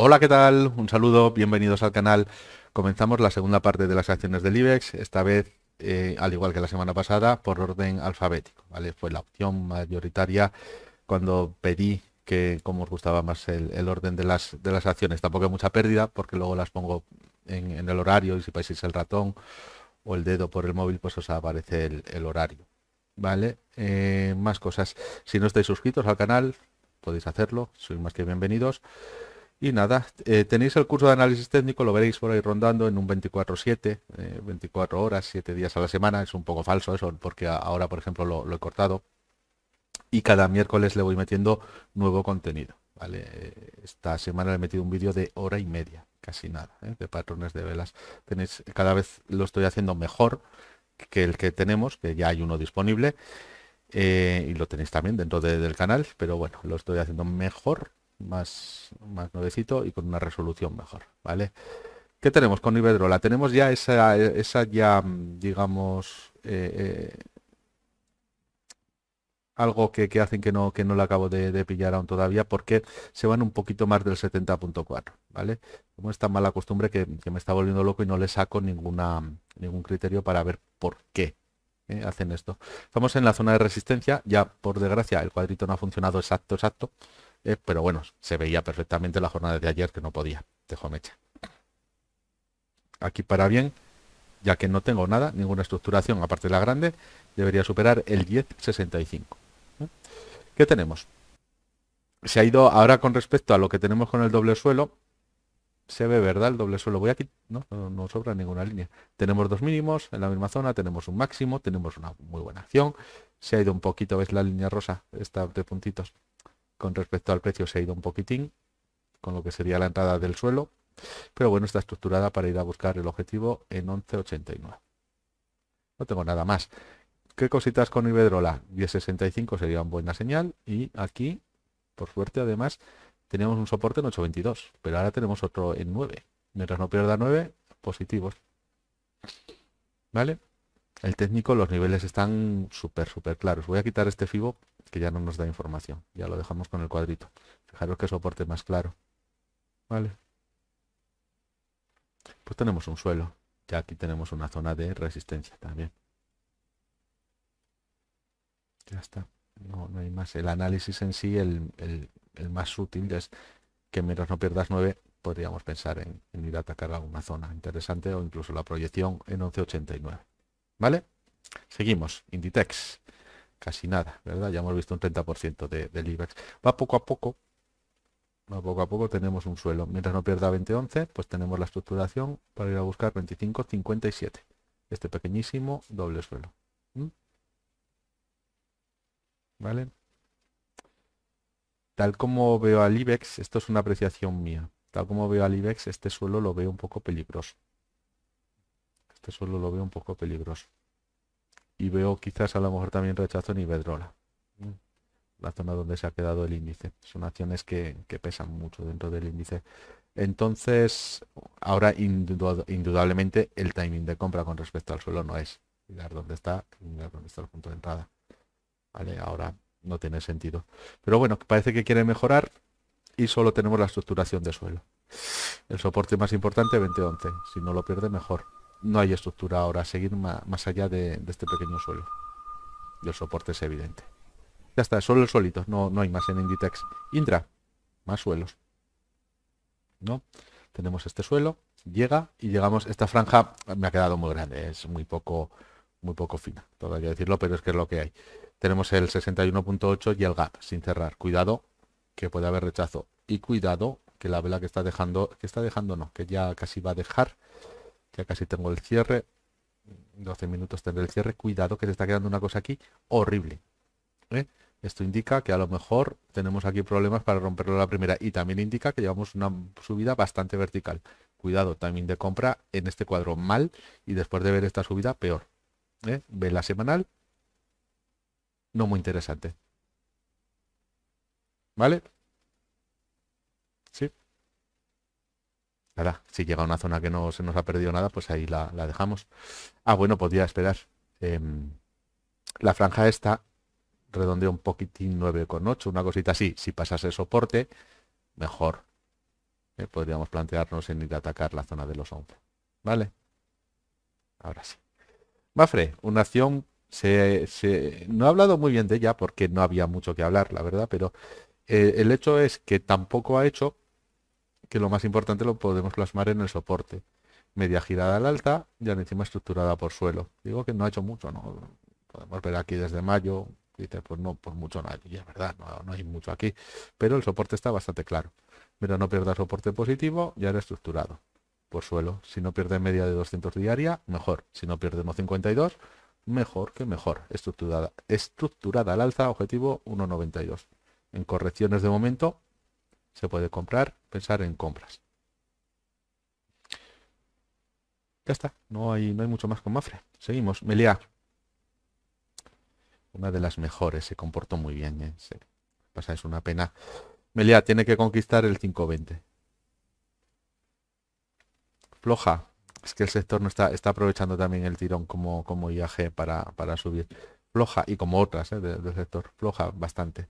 Hola, ¿qué tal? Un saludo, bienvenidos al canal. Comenzamos la segunda parte de las acciones del IBEX, esta vez, eh, al igual que la semana pasada, por orden alfabético. ¿vale? Fue la opción mayoritaria cuando pedí que como os gustaba más el, orden de las, de las acciones. Tampoco hay mucha pérdida porque luego las pongo en, el horario y si pasáis el ratón o el dedo por el móvil, pues os aparece el, horario. ¿Vale? Eh, más cosas. Si no estáis suscritos al canal, podéis hacerlo. Sois más que bienvenidos. Y nada, eh, tenéis el curso de análisis técnico, lo veréis por ahí rondando en un 24-7, 24 eh, horas, 7 días a la semana. Es un poco falso eso, porque ahora, por ejemplo, lo, he cortado. Y cada miércoles le voy metiendo nuevo contenido. ¿vale? Eh, esta semana le he metido un vídeo de hora y media, casi nada, de patrones de velas. Tenéis, cada vez lo estoy haciendo mejor que el que tenemos, que ya hay uno disponible. y lo tenéis también dentro del canal, pero bueno, lo estoy haciendo mejor más, más nuevecito y con una resolución mejor, ¿vale? ¿Qué tenemos con Iberdrola? Tenemos ya esa, esa ya, mm, digamos, eh, eh, algo que, hacen que no, que no la acabo de, pillar aún todavía porque se van un poquito más del 70.4, ¿vale? Como esta mala costumbre que, me está volviendo loco y no le saco ninguna, ningún criterio para ver por qué ¿eh? hacen esto. Estamos en la zona de resistencia, ya por desgracia el cuadrito no ha funcionado exacto, exacto, eh, pero bueno, se veía perfectamente la jornada de ayer que no podía. Dejó mecha. Aquí para bien, ya que no tengo nada, ninguna estructuración aparte de la grande, debería superar el 1065. ¿eh? ¿Qué tenemos? Se ha ido ahora con respecto a lo que tenemos con el doble suelo. Se ve, ¿verdad? El doble suelo. Voy aquí. No, no, no sobra ninguna línea. Tenemos dos mínimos en la misma zona, tenemos un máximo, tenemos una muy buena acción. Se ha ido un poquito, ¿ves la línea rosa? Esta de puntitos con respecto al precio se ha ido un poquitín, con lo que sería la entrada del suelo. Pero bueno, está estructurada para ir a buscar el objetivo en 11.89. No tengo nada más. ¿Qué cositas con Ibedrola? 10.65 sería una buena señal y aquí, por suerte además, tenemos un soporte en 8.22, pero ahora tenemos otro en 9. Mientras no pierda 9, positivos. ¿Vale? El técnico, los niveles están súper, súper claros. Voy a quitar este FIBO que ya no nos da información. Ya lo dejamos con el cuadrito. Fijaros que soporte más claro. Vale. Pues tenemos un suelo. Ya aquí tenemos una zona de resistencia también. Ya está. No, hay más. El análisis en sí, el, el, más útil es que mientras no pierdas 9, podríamos pensar en, en, ir a atacar alguna zona interesante o incluso la proyección en 1189. ¿Vale? Seguimos. Inditex casi nada, ¿verdad? Ya hemos visto un 30% del IBEX. Va poco a poco, va poco a poco, tenemos un suelo. Mientras no pierda 20 pues tenemos la estructuración para ir a buscar 25-57. Este pequeñísimo doble suelo. ¿Vale? Tal como veo al IBEX, esto es una apreciación mía. Tal como veo al IBEX, este suelo lo veo un poco peligroso. Este suelo lo veo un poco peligroso y veo quizás a lo mejor también rechazo ni Iberdrola, la zona donde se ha quedado el índice. Son acciones que, pesan mucho dentro del índice. Entonces, ahora indudablemente el timing de compra con respecto al suelo no es mirar dónde está, mirar está el punto de entrada. ahora no tiene sentido. Pero bueno, parece que quiere mejorar y solo tenemos la estructuración de suelo. El soporte más importante 2011. Si no lo pierde, mejor no hay estructura ahora a seguir más allá de, este pequeño suelo. Y el soporte es evidente. Ya está, solo el suelito, no, no hay más en Inditex. Indra, más suelos. ¿No? Tenemos este suelo, llega y llegamos. Esta franja me ha quedado muy grande, es muy poco, muy poco fina, Todavía decirlo, pero es que es lo que hay. Tenemos el 61.8 y el gap sin cerrar. Cuidado que puede haber rechazo. Y cuidado que la vela que está dejando, que está dejando no, que ya casi va a dejar ya casi tengo el cierre. 12 minutos tendré el cierre. Cuidado que se está quedando una cosa aquí horrible. ¿eh? Esto indica que a lo mejor tenemos aquí problemas para romperlo la primera. Y también indica que llevamos una subida bastante vertical. Cuidado, también de compra en este cuadro mal. Y después de ver esta subida, peor. ¿eh? ¿Ve la semanal. No muy interesante. ¿Vale? si llega a una zona que no se nos ha perdido nada, pues ahí la, dejamos. Ah, bueno, podría esperar. Em, la franja esta redondea un poquitín 9,8, una cosita así. Si pasase soporte, mejor. Eh, podríamos plantearnos en ir a atacar la zona de los 11. ¿Vale? Ahora sí. Mafre, una acción... Se, se, no he hablado muy bien de ella porque no había mucho que hablar, la verdad, pero eh, el hecho es que tampoco ha hecho que lo más importante lo podemos plasmar en el soporte. Media girada al alta ...ya encima estructurada por suelo. Digo que no ha hecho mucho, ¿no? Podemos ver aquí desde mayo, dice, pues no, por mucho no hay, es verdad, no, hay mucho aquí, pero el soporte está bastante claro. Pero no pierda soporte positivo ...ya era estructurado por suelo. Si no pierde media de 200 diaria, mejor. Si no pierde 1,52, mejor que mejor. Estructurada, estructurada al alza, objetivo 1,92. En correcciones de momento, se puede comprar, pensar en compras. Ya está, no hay, no hay mucho más con Mafre. Seguimos, melia Una de las mejores, se comportó muy bien. ¿eh? es una pena. melia tiene que conquistar el 520. Floja, es que el sector no está, está aprovechando también el tirón como, como IAG para, para subir. Floja, y como otras ¿eh? del sector, floja bastante.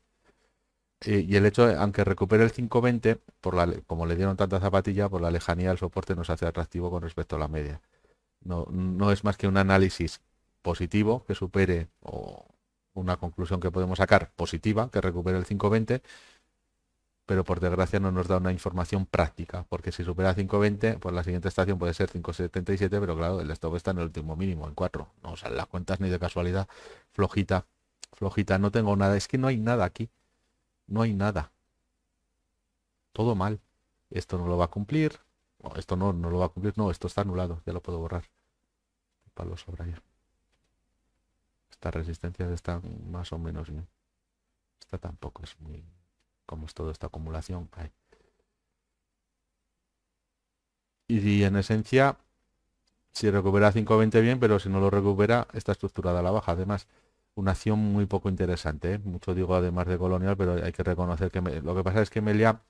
Eh, y el hecho, aunque recupere el 520, por la, como le dieron tanta zapatilla, por la lejanía del soporte nos hace atractivo con respecto a la media. No, no es más que un análisis positivo que supere o una conclusión que podemos sacar positiva, que recupere el 520, pero por desgracia no nos da una información práctica, porque si supera 5.20, pues la siguiente estación puede ser 5.77, pero claro, el stop está en el último mínimo, en 4. No o salen las cuentas ni de casualidad, flojita, flojita, no tengo nada, es que no hay nada aquí no hay nada. Todo mal. Esto no lo va a cumplir. esto no, no lo va a cumplir. No, esto está anulado. Ya lo puedo borrar. Palo sobra ya. Estas resistencias están más o menos bien. Esta tampoco es muy... Como es toda esta acumulación. Y en esencia, si recupera 5.20 bien, pero si no lo recupera, está estructurada a la baja. Además, una acción muy poco interesante. ¿eh? Mucho digo además de colonial, pero hay que reconocer que lo que pasa es que Melia,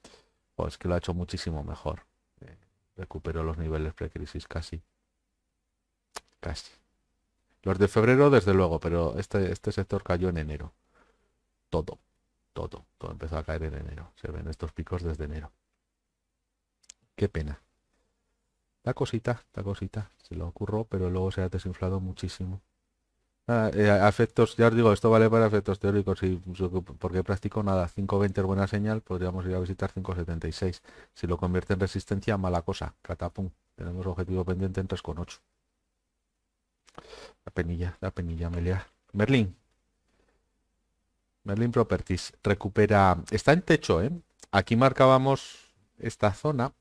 pues que lo ha hecho muchísimo mejor. Eh, recuperó los niveles precrisis casi. Casi. Los de febrero, desde luego, pero este, este sector cayó en enero. Todo, todo, todo empezó a caer en enero. Se ven estos picos desde enero. Qué pena. La cosita, la cosita, se lo ocurrió, pero luego se ha desinflado muchísimo. Ah, eh, ya os digo, esto vale para efectos teóricos, y, porque práctico, nada, 5.20 es buena señal, podríamos ir a visitar 5.76. Si lo convierte en resistencia, mala cosa, catapum. Tenemos objetivo pendiente en 3.8. La penilla, la penilla, melea. Merlin. Merlin Properties recupera... Está en techo, ¿eh? Aquí marcábamos esta zona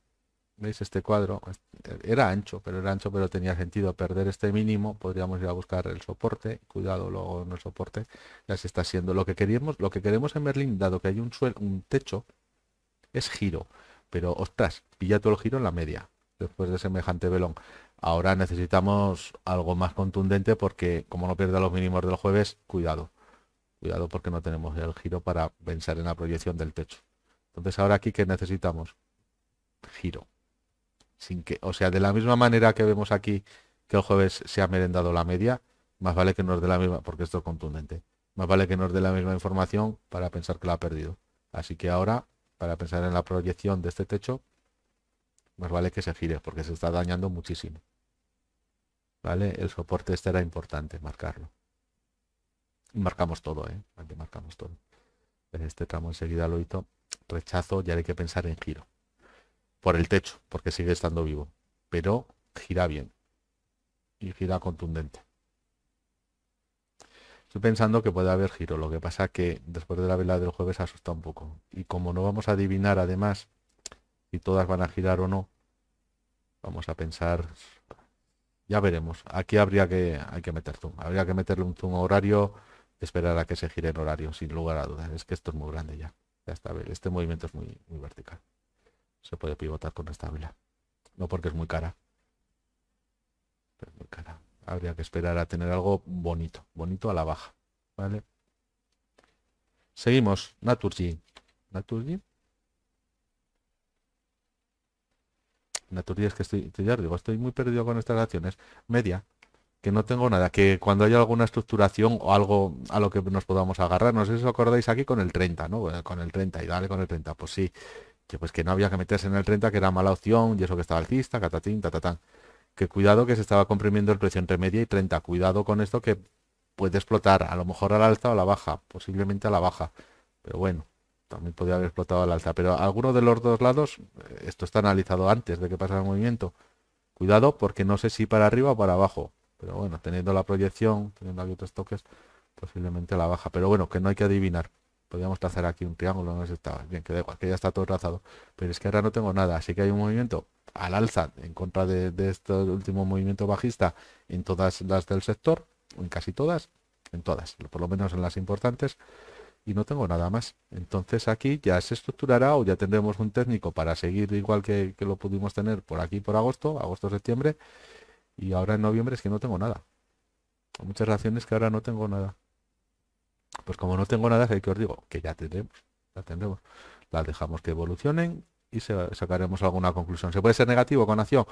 ¿Veis este cuadro? Eh, era ancho, pero era ancho, pero tenía sentido perder este mínimo. Podríamos ir a buscar el soporte. Cuidado luego en el soporte. Ya se está haciendo. Lo que queríamos, lo que queremos en Berlín, dado que hay un suelo, un techo, es giro. Pero ostras, pilla todo el giro en la media. Después de semejante velón. Ahora necesitamos algo más contundente porque como no pierda los mínimos del jueves, cuidado. Cuidado porque no tenemos el giro para pensar en la proyección del techo. Entonces ahora aquí ¿qué necesitamos giro sin que, o sea, de la misma manera que vemos aquí que el jueves se ha merendado la media, más vale que nos dé la misma, porque esto es contundente, más vale que nos dé la misma información para pensar que la ha perdido. Así que ahora, para pensar en la proyección de este techo, más vale que se gire, porque se está dañando muchísimo. ¿Vale? El soporte este era importante, marcarlo. Marcamos todo, ¿eh? Aquí marcamos todo. En este tramo enseguida lo hizo. Rechazo, ya hay que pensar en giro por el techo, porque sigue estando vivo. Pero gira bien. Y gira contundente. Estoy pensando que puede haber giro. Lo que pasa que después de la vela del jueves asusta un poco. Y como no vamos a adivinar además si todas van a girar o no, vamos a pensar. Ya veremos. Aquí habría que, hay que meter zoom. Habría que meterle un zoom a horario, esperar a que se gire en horario, sin lugar a dudas. Es que esto es muy grande ya. Ya está. Este movimiento es muy, muy vertical se puede pivotar con esta vela. No porque es muy cara. Pero muy cara. Habría que esperar a tener algo bonito. Bonito a la baja. ¿Vale? Seguimos. Naturgy. Naturgy. Naturgy es que estoy, ya digo, estoy muy perdido con estas acciones. Media. Que no tengo nada. Que cuando haya alguna estructuración o algo a lo que nos podamos agarrar. No os acordáis aquí con el 30, ¿no? Con el 30 y dale con el 30. Pues sí que pues que no había que meterse en el 30, que era mala opción, y eso que estaba alcista, catatín, tatatán. Que cuidado que se estaba comprimiendo el precio entre media y 30. Cuidado con esto que puede explotar, a lo mejor al alta o a la baja, posiblemente a la baja. Pero bueno, también podría haber explotado al alza. Pero alguno de los dos lados, eh, esto está analizado antes de que pasara el movimiento. Cuidado porque no sé si para arriba o para abajo. Pero bueno, teniendo la proyección, teniendo otros toques, posiblemente a la baja. Pero bueno, que no hay que adivinar podríamos trazar aquí un triángulo, no sé si estaba bien, que da igual, que ya está todo trazado, pero es que ahora no tengo nada, así que hay un movimiento al alza en contra de, este último movimiento bajista en todas las del sector, en casi todas, en todas, por lo menos en las importantes, y no tengo nada más. Entonces aquí ya se estructurará o ya tendremos un técnico para seguir igual que, lo pudimos tener por aquí, por agosto, agosto-septiembre, y ahora en noviembre es que no tengo nada. Muchas razones que ahora no tengo nada. Pues como no tengo nada, que os digo? Que ya tendremos, la tendremos. Las dejamos que evolucionen y sacaremos alguna conclusión. ¿Se puede ser negativo con acción?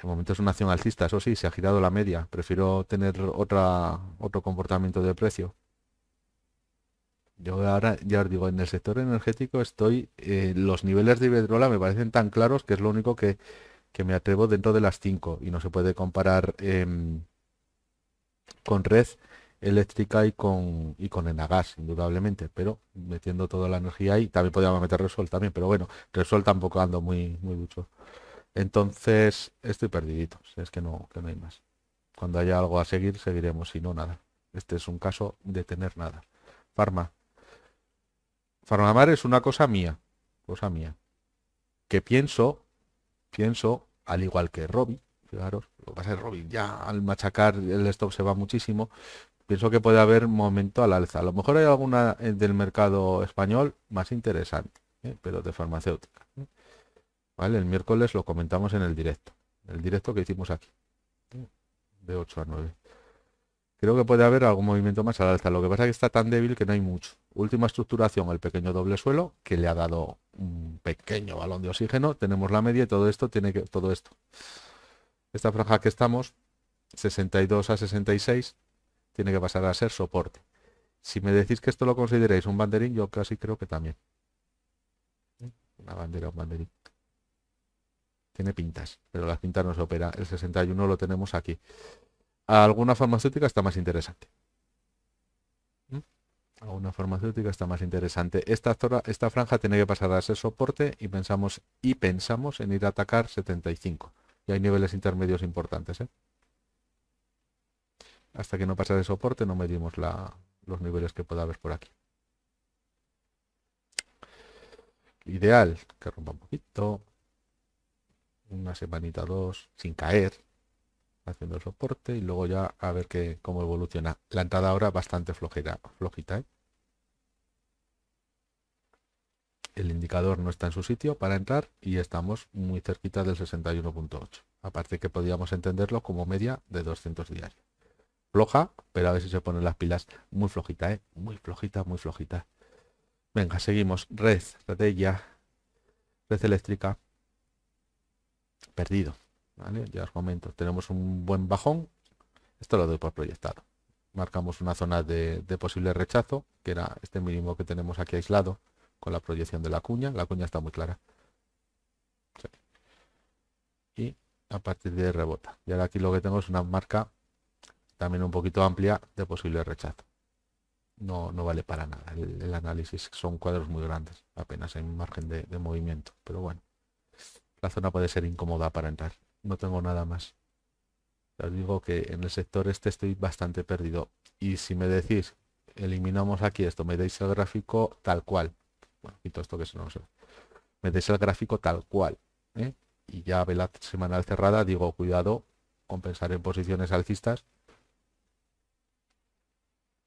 De momento es una acción alcista, eso sí, se ha girado la media. Prefiero tener otra, otro comportamiento de precio. Yo ahora ya os digo, en el sector energético estoy, eh, los niveles de Iberdrola me parecen tan claros que es lo único que, que me atrevo dentro de las 5 y no se puede comparar em, con red eléctrica y con y con gas indudablemente, pero metiendo toda la energía ahí, también podíamos meter Resol también, pero bueno, Resol tampoco ando muy muy mucho. Entonces, estoy perdidito, es que no que no hay más. Cuando haya algo a seguir, seguiremos, si no nada. Este es un caso de tener nada. Farma. mar es una cosa mía, cosa mía, que pienso, pienso, al igual que Robby fijaros, lo que pasa es Robin ya al machacar el stop se va muchísimo. Pienso que puede haber momento al alza. A lo mejor hay alguna eh, del mercado español más interesante, ¿eh? pero de farmacéutica. ¿eh? ¿Vale? El miércoles lo comentamos en el directo. El directo que hicimos aquí. De 8 a 9. Creo que puede haber algún movimiento más al alza. Lo que pasa es que está tan débil que no hay mucho. Última estructuración, el pequeño doble suelo, que le ha dado un pequeño balón de oxígeno. Tenemos la media y todo esto tiene que. todo esto esta franja que estamos, 62 a 66, tiene que pasar a ser soporte. Si me decís que esto lo consideráis un banderín, yo casi creo que también. Una bandera, un banderín. Tiene pintas, pero las pintas no se opera. El 61 lo tenemos aquí. Alguna farmacéutica está más interesante. ¿Mm? Alguna farmacéutica está más interesante. Esta, esta franja tiene que pasar a ser soporte y pensamos, y pensamos en ir a atacar 75 y hay niveles intermedios importantes. ¿eh? Hasta que no pasa de soporte no medimos los niveles que pueda haber por aquí. Ideal, que rompa un poquito. Una semanita, dos, sin caer, haciendo el soporte y luego ya a ver que, cómo evoluciona. La entrada ahora bastante flojera, flojita. ¿eh? el indicador no está en su sitio para entrar y estamos muy cerquita del 61.8. Aparte que podríamos entenderlo como media de 200 diarios. Floja, pero a ver si se ponen las pilas. Muy flojita, ¿eh? Muy flojita, muy flojita. Venga, seguimos. Red, estrategia, red eléctrica. Perdido. Ya os momento. Tenemos un buen bajón. Esto lo doy por proyectado. Marcamos una zona de posible rechazo, que era este mínimo que tenemos aquí aislado con la proyección de la cuña. La cuña está muy clara. Y a partir de rebota. Y ahora aquí lo que tengo es una marca también un poquito amplia de posible rechazo. No, no vale para nada el, análisis. Son cuadros muy grandes. Apenas hay margen de, movimiento. Pero bueno, la zona puede ser incómoda para entrar. No tengo nada más. Os digo que en el sector este estoy bastante perdido. Y si me decís, eliminamos aquí esto, me dais el gráfico tal cual. Bueno, todo esto que se nos... Metéis el gráfico tal cual. ¿eh? Y ya ve la semanal cerrada, digo, cuidado, compensar en posiciones alcistas,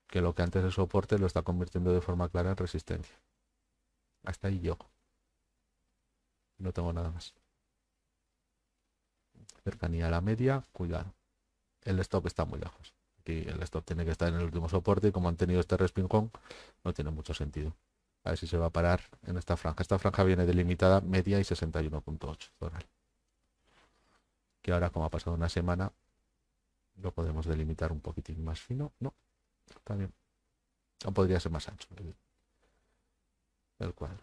que lo que antes de soporte lo está convirtiendo de forma clara en resistencia. Hasta ahí yo. No tengo nada más. Cercanía a la media, cuidado. El stop está muy lejos. Aquí el stop tiene que estar en el último soporte y como han tenido este respingón, no tiene mucho sentido. A ver si se va a parar en esta franja. Esta franja viene delimitada media y 61.8 Que ahora, como ha pasado una semana, lo podemos delimitar un poquitín más fino. No, también. No podría ser más ancho el, cuadro.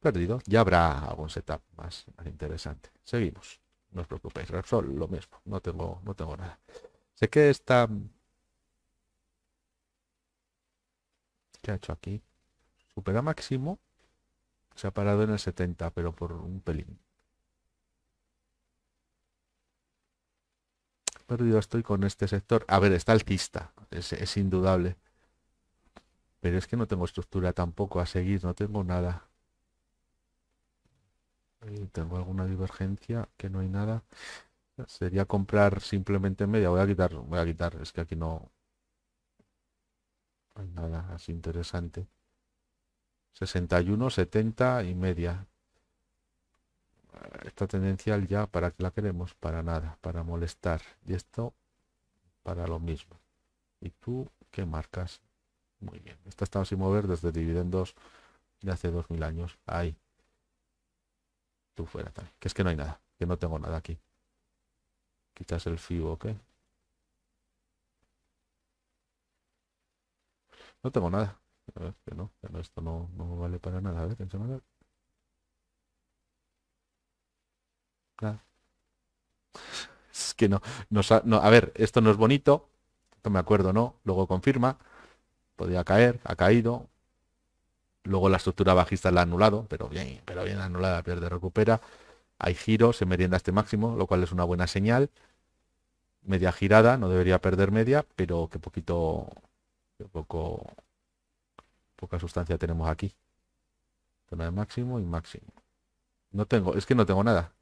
Perdido. Ya habrá algún setup más, interesante. Seguimos. No os preocupéis. Repsol, lo mismo. No tengo, no tengo nada. Sé que está ¿Qué ha hecho aquí? Supera máximo. Se ha parado en el 70, pero por un pelín. Perdido estoy con este sector. A ver, está alcista. Es, es indudable. Pero es que no tengo estructura tampoco a seguir. No tengo nada. tengo alguna divergencia que no hay nada sería comprar simplemente media voy a quitar voy a quitar es que aquí no nada, así interesante. 61, 70 y media. Esta tendencial ya, ¿para que la queremos? Para nada, para molestar. Y esto para lo mismo. ¿Y tú que marcas? Muy bien. Esta estaba sin mover desde dividendos de hace 2000 años. Ahí. Tú fuera Que es que no hay nada. Que no tengo nada aquí. quizás el FIBO, que No tengo nada. esto no, vale para nada. A ver, Nada. Es que no, a ver, esto no es bonito. Esto me acuerdo, ¿no? Luego confirma. Podía caer, ha caído. Luego la estructura bajista la ha anulado, pero bien, pero bien anulada, pierde, recupera. Hay giro, se merienda este máximo, lo cual es una buena señal. Media girada, no debería perder media, pero que poquito poco poca sustancia tenemos aquí zona de máximo y máximo no tengo es que no tengo nada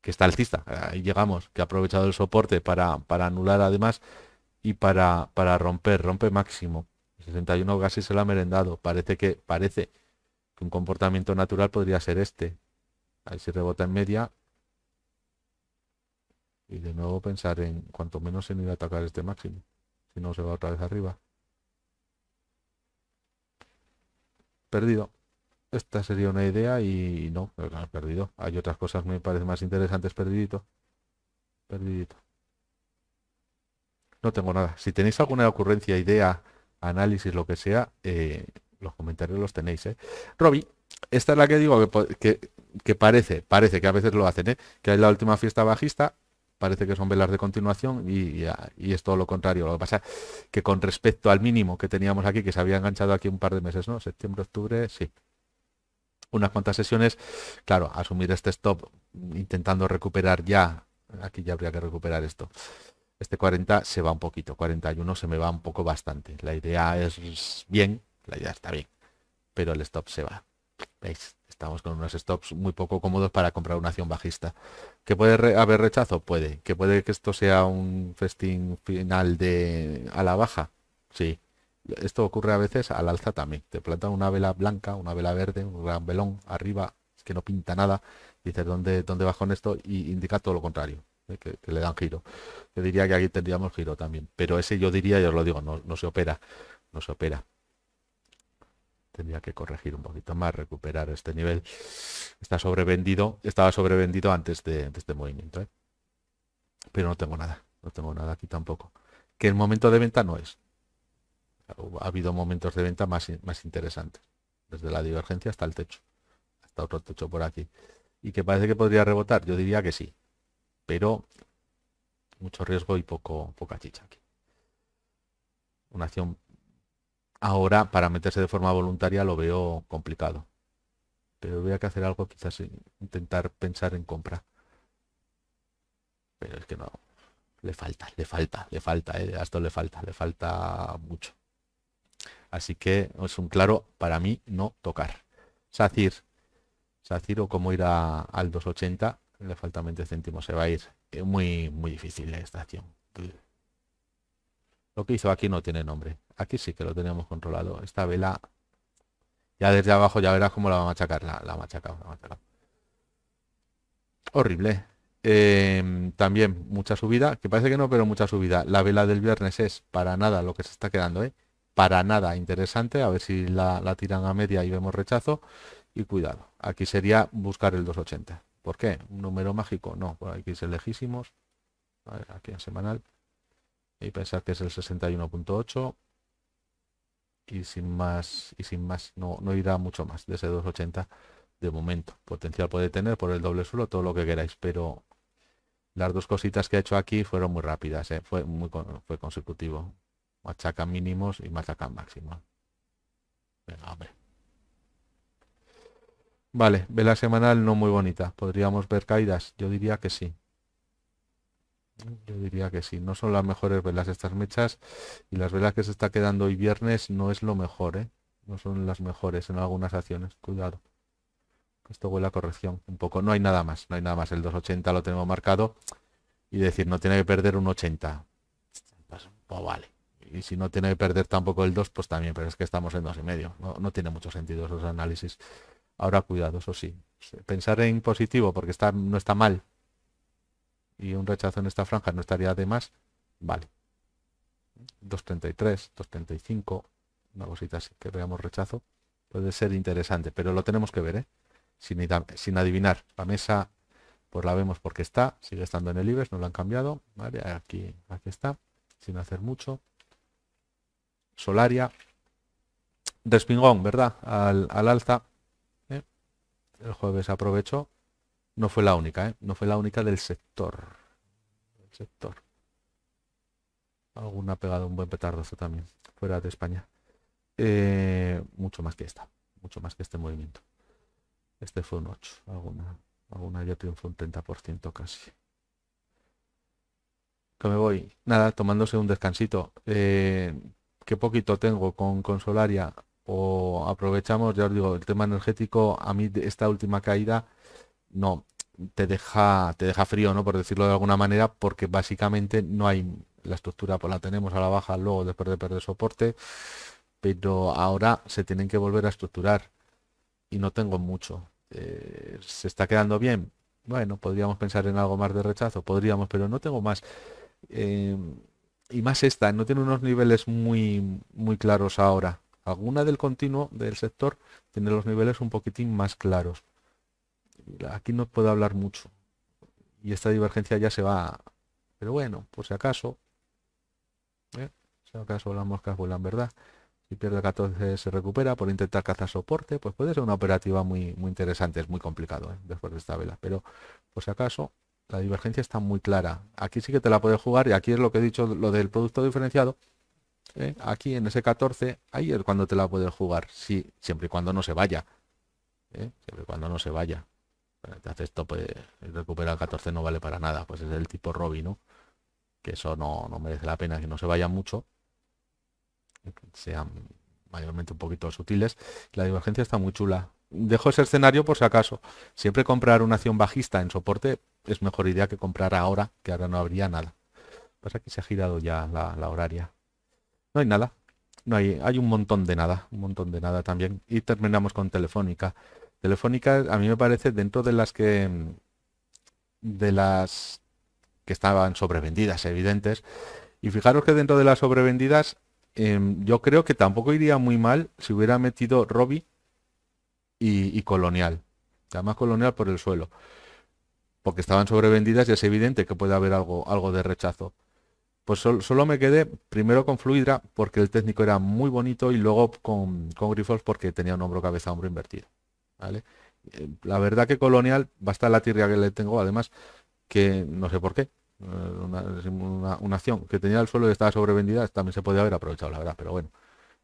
que está alcista ahí llegamos que ha aprovechado el soporte para, para anular además y para, para romper rompe máximo 61 gases se lo ha merendado parece que parece que un comportamiento natural podría ser este ahí si rebota en media y de nuevo pensar en cuanto menos en ir a atacar este máximo si no, se va otra vez arriba. Perdido. Esta sería una idea y no, perdido. Hay otras cosas que me parecen más interesantes perdidito. Perdidito. No tengo nada. Si tenéis alguna ocurrencia, idea, análisis, lo que sea, eh, los comentarios los tenéis. ¿eh? Robbie, esta es la que digo que, parece, parece que a veces lo hacen, ¿eh? que es la última fiesta bajista parece que son velas de continuación ah, y, es todo lo contrario. Lo que pasa es que con respecto al mínimo que teníamos aquí, que se había enganchado aquí un par de meses, ¿no? Septiembre, octubre, sí. Unas cuantas sesiones, claro, asumir este stop intentando recuperar ya, aquí ya habría que recuperar esto. Este 40 se va un poquito, 41 se me va un poco bastante. La idea es bien, la idea está bien, pero el stop se va. ¿Veis? estamos con unos stops muy poco cómodos para comprar una acción bajista. ¿Que puede haber rechazo? Puede. ¿Que puede que esto sea un festín final de a la baja? Sí. Esto ocurre a veces al alza también. Te plantan una vela blanca, una vela verde, un gran velón arriba, es que no pinta nada. Dices, ¿dónde, dónde vas con esto? Y indica todo lo contrario. ¿eh? Que, le dan giro. Yo diría que aquí tendríamos giro también. Pero ese yo diría, yo os lo digo, no se opera. No se opera tendría que corregir un poquito más, recuperar este nivel. Está sobrevendido, estaba sobrevendido antes de, este movimiento. ¿eh? Pero no tengo nada, no tengo nada aquí tampoco. Que el momento de venta no es. Ha habido momentos de venta más, más interesantes, desde la divergencia hasta el techo, hasta otro techo por aquí. Y que parece que podría rebotar, yo diría que sí. Pero mucho riesgo y poco, poca chicha aquí. Una acción Ahora, para meterse de forma voluntaria lo veo complicado. Pero voy a que hacer algo, quizás intentar pensar en compra. Pero es que no. Le falta, le falta, le falta, eh, a esto le falta, le falta mucho. Así que es un claro para mí no tocar. Sacir. Sacir o cómo ir al 280. Le falta 20 céntimos. Se va a ir. Es muy, muy difícil la estación. Lo que hizo aquí no tiene nombre. Aquí sí que lo teníamos controlado. Esta vela, ya desde abajo ya verás cómo la va a machacar. La, machacado, Horrible. Em, también mucha subida, que parece que no, pero mucha subida. La vela del viernes es para nada lo que se está quedando, ¿eh? Para nada interesante. A ver si la, tiran a media y vemos rechazo. Y cuidado, aquí sería buscar el 280. ¿Por qué? ¿Un número mágico? No, hay aquí irse lejísimos. A ver, aquí en semanal y pensar que es el 61.8 y sin más y sin más no, irá mucho más de ese 280 de momento potencial puede tener por el doble suelo todo lo que queráis pero las dos cositas que ha hecho aquí fueron muy rápidas ¿eh? fue muy fue consecutivo machaca mínimos y machaca máximos venga hombre vale vela semanal no muy bonita podríamos ver caídas yo diría que sí yo diría que sí, no son las mejores velas estas mechas y las velas que se está quedando hoy viernes no es lo mejor, ¿eh? No son las mejores en algunas acciones, cuidado. Esto huele a corrección un poco, no hay nada más, no hay nada más, el 280 lo tenemos marcado y decir, no tiene que perder un 80. Pues, pues vale. Y si no tiene que perder tampoco el 2, pues también, pero es que estamos en 2,5. y medio. No, no tiene mucho sentido esos análisis. Ahora cuidado, eso sí. Pensar en positivo porque está, no está mal, y un rechazo en esta franja no estaría de más, vale. 233, 235, una cosita así que veamos rechazo, puede ser interesante, pero lo tenemos que ver, ¿eh? sin, adivinar. La mesa, pues la vemos porque está, sigue estando en el IBEX, no lo han cambiado, ¿vale? Aquí, aquí está, sin hacer mucho. Solaria, despingón, ¿verdad? Al, alza. ¿eh? El jueves aprovechó no fue la única, ¿eh? No fue la única del sector. El sector. Alguna ha pegado un buen petardazo también, fuera de España. Eh, mucho más que esta, mucho más que este movimiento. Este fue un 8, alguna, alguna ya triunfó un 30% casi. Que me voy. Nada, tomándose un descansito. Eh, qué poquito tengo con, Consolaria. o aprovechamos, ya os digo, el tema energético, a mí esta última caída no te deja, te deja frío, ¿no? Por decirlo de alguna manera, porque básicamente no hay la estructura, pues la tenemos a la baja luego después de perder soporte, pero ahora se tienen que volver a estructurar y no tengo mucho. Eh, ¿Se está quedando bien? Bueno, podríamos pensar en algo más de rechazo, podríamos, pero no tengo más. Em, y más esta, no tiene unos niveles muy, muy claros ahora. Alguna del continuo del sector tiene los niveles un poquitín más claros aquí no puedo hablar mucho. Y esta divergencia ya se va. Pero bueno, por si acaso. ¿eh? Si acaso las moscas vuelan, ¿verdad? Si pierde 14 se recupera por intentar cazar soporte. Pues puede ser una operativa muy, muy interesante. Es muy complicado ¿eh? después de esta vela. Pero por si acaso, la divergencia está muy clara. Aquí sí que te la puedes jugar. Y aquí es lo que he dicho, lo del producto diferenciado. ¿eh? Aquí en ese 14, ahí es cuando te la puedes jugar. Sí, siempre y cuando no se vaya. siempre y cuando no se vaya hace esto pues recuperar 14 no vale para nada, pues es el tipo Robin, ¿no? Que eso no, no merece la pena, que no se vaya mucho, sean mayormente un poquito sutiles. La divergencia está muy chula. Dejo ese escenario por si acaso. Siempre comprar una acción bajista en soporte es mejor idea que comprar ahora, que ahora no habría nada. Pasa que se ha girado ya la, la horaria. No hay nada. No hay, hay un montón de nada, un montón de nada también. Y terminamos con Telefónica. Telefónica a mí me parece dentro de las que mm, de las que estaban sobrevendidas, evidentes. Y fijaros que dentro de las sobrevendidas em, yo creo que tampoco iría muy mal si hubiera metido Robbie y, Colonial. Además Colonial por el suelo. Porque estaban sobrevendidas y es evidente que puede haber algo, algo de rechazo pues solo me quedé primero con Fluidra porque el técnico era muy bonito y luego con, con Grifos porque tenía un hombro cabeza hombro invertido. Eh, la verdad que Colonial, va a estar la tirria que le tengo, además, que no sé por qué, eh, una, acción que tenía el suelo y estaba sobrevendida, también se podía haber aprovechado, la verdad, pero bueno,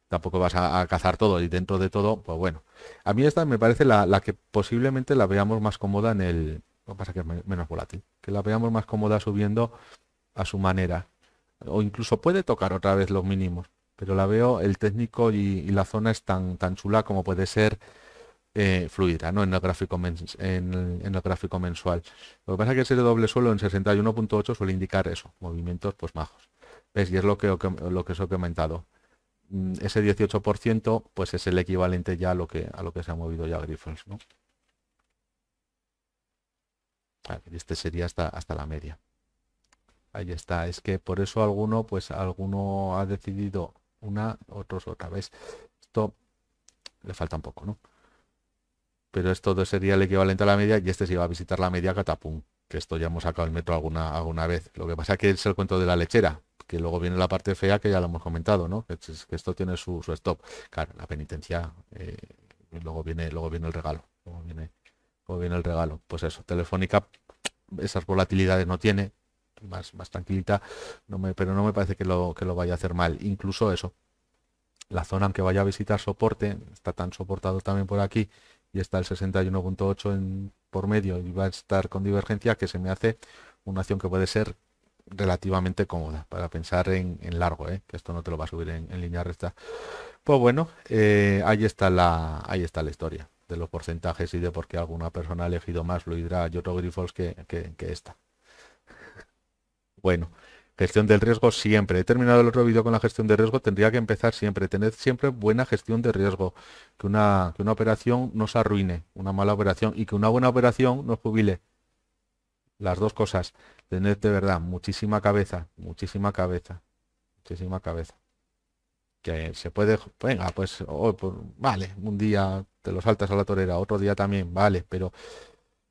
tampoco vas a, cazar todo y dentro de todo, pues bueno. A mí esta me parece la, que posiblemente la veamos más cómoda en el... pasa que es menos volátil, que la veamos más cómoda subiendo a su manera. O incluso puede tocar otra vez los mínimos, pero la veo, el técnico y, y la zona es tan, tan chula como puede ser eh, ¿no? en, el gráfico el gráfico mensual. Lo que pasa es que ese doble suelo en 61.8 suele indicar eso, movimientos pues majos. ¿Ves? Y es lo que, lo que os he comentado. Mm, ese 18% pues es el equivalente ya a lo que, a lo que se ha movido ya Grifols. ¿no? Este sería hasta, hasta la media. Ahí está. Es que por eso alguno, pues alguno ha decidido una, otros otra vez. Esto le falta un poco, ¿no? pero esto sería el equivalente a la media y este se iba a visitar la media catapum, que esto ya hemos sacado el metro alguna, alguna vez. Lo que pasa que es el cuento de la lechera, que luego viene la parte fea que ya lo hemos comentado, ¿no? Que, que esto tiene su, stop. Claro, la penitencia, eh, luego viene, luego viene el regalo. Luego viene, viene el regalo. Pues eso, Telefónica esas volatilidades no tiene, más, más tranquilita, no me, pero no me parece que lo, que lo vaya a hacer mal. Incluso eso, la zona aunque vaya a visitar soporte, está tan soportado también por aquí, y está el 61.8 en por medio y va a estar con divergencia, que se me hace una acción que puede ser relativamente cómoda para pensar en, largo, ¿eh? que esto no te lo va a subir en, línea recta. Pues bueno, eh, ahí, está la, ahí está la historia de los porcentajes y de por qué alguna persona ha elegido más lo y otro grifos que, que, que esta. Bueno. Gestión del riesgo siempre. He terminado el otro vídeo con la gestión de riesgo. Tendría que empezar siempre. Tener siempre buena gestión de riesgo. Que una, una operación no se arruine, una mala operación, y que una buena operación no jubile. Las dos cosas. Tener de verdad muchísima cabeza, muchísima cabeza, muchísima cabeza. Que se puede, venga, pues, pues, vale, un día te lo saltas a la torera, otro día también, vale, pero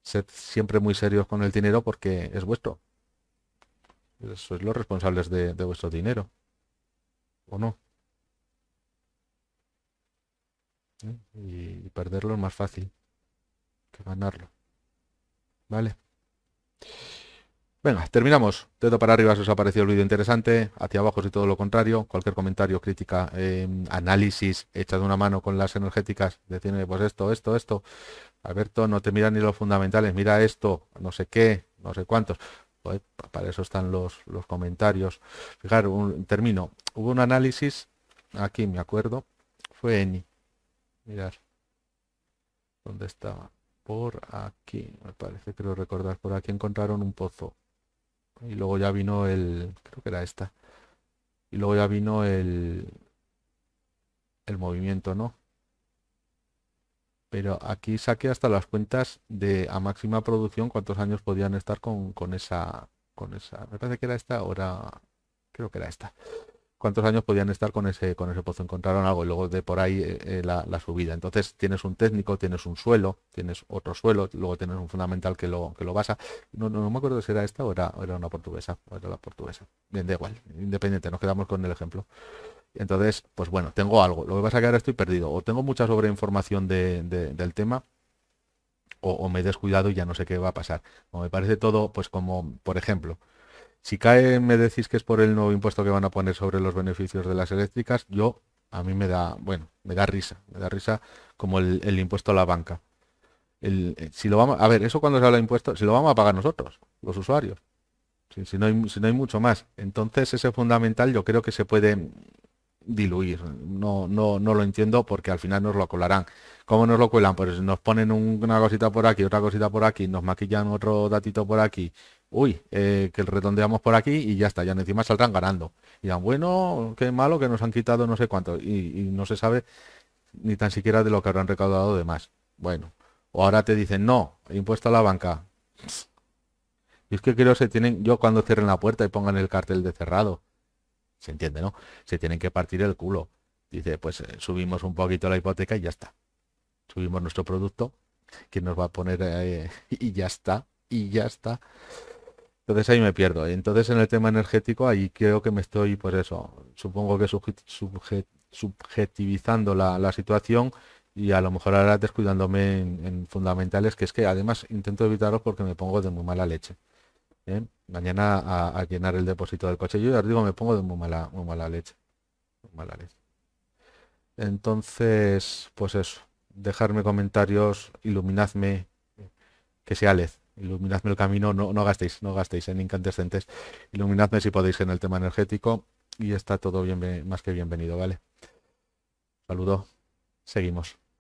sed siempre muy serios con el dinero porque es vuestro. Sois los responsables de, vuestro dinero. ¿O no? ¿Eh? Y, perderlo es más fácil que ganarlo. ¿Vale? Venga, terminamos. Dedo para arriba si os ha parecido el vídeo interesante, hacia abajo si todo lo contrario, cualquier comentario, crítica, em, análisis hecha de una mano con las energéticas, decirme pues esto, esto, esto. Alberto, no te mira ni los fundamentales, mira esto, no sé qué, no sé cuántos para eso están los, comentarios. Fijar, un, termino. Hubo un análisis, aquí me acuerdo, fue en... Mirar. ¿Dónde estaba? Por aquí, me parece, creo recordar. Por aquí encontraron un pozo. Y luego ya vino el... Creo que era esta. Y luego ya vino el... El movimiento, ¿no? pero aquí saqué hasta las cuentas de a máxima producción cuántos años podían estar con, esa con esa me parece que era esta ahora creo que era esta cuántos años podían estar con ese con ese pozo encontraron algo y luego de por ahí eh, eh, la, subida entonces tienes un técnico tienes un suelo tienes otro suelo luego tienes un fundamental que lo que lo basa no, no, me acuerdo si era esta o era, una portuguesa era la portuguesa bien da igual independiente nos quedamos con el ejemplo entonces, pues bueno, tengo algo. Lo que pasa es que ahora estoy perdido. O tengo mucha sobreinformación del tema, o, me he descuidado y ya no sé qué va a pasar. O me parece todo, pues como, por ejemplo, si cae, me decís que es por el nuevo impuesto que van a poner sobre los beneficios de las eléctricas, yo, a mí me da, bueno, me da risa. Me da risa como el, impuesto a la banca. El, eh, si lo vamos, a ver, eso cuando se habla de impuesto, si lo vamos a pagar nosotros, los usuarios. Si, no hay, si no hay mucho más. Entonces ese fundamental yo creo que se puede diluir. No, no, no lo entiendo porque al final nos lo colarán. ¿Cómo nos lo cuelan? Pues nos ponen una cosita por aquí, otra cosita por aquí, nos maquillan otro datito por aquí. Uy, eh, que redondeamos por aquí y ya está, ya encima saldrán ganando. Y dan bueno, qué malo que nos han quitado no sé cuánto. Y, no se sabe ni tan siquiera de lo que habrán recaudado de más. Bueno, o ahora te dicen, no, impuesto a la banca. Y es que creo que se tienen, yo cuando cierren la puerta y pongan el cartel de cerrado, se entiende, ¿no? Se tienen que partir el culo. Dice, pues eh, subimos un poquito la hipoteca y ya está. Subimos nuestro producto, que nos va a poner eh, y ya está, y ya está. Entonces ahí me pierdo. Entonces en el tema energético ahí creo que me estoy, pues eso, supongo que subjetivizando la, situación y a lo mejor ahora descuidándome en, fundamentales, que es que además intento evitarlo porque me pongo de muy mala leche. ¿eh? Mañana a, llenar el depósito del coche. Yo ya os digo, me pongo de muy mala, muy mala leche. leche. Entonces, pues eso. Dejarme comentarios, iluminadme, que sea LED. Iluminadme el camino, no, no gastéis, no gastéis en incandescentes. Iluminadme si podéis en el tema energético y está todo bien, más que bienvenido, ¿vale? Saludo, seguimos.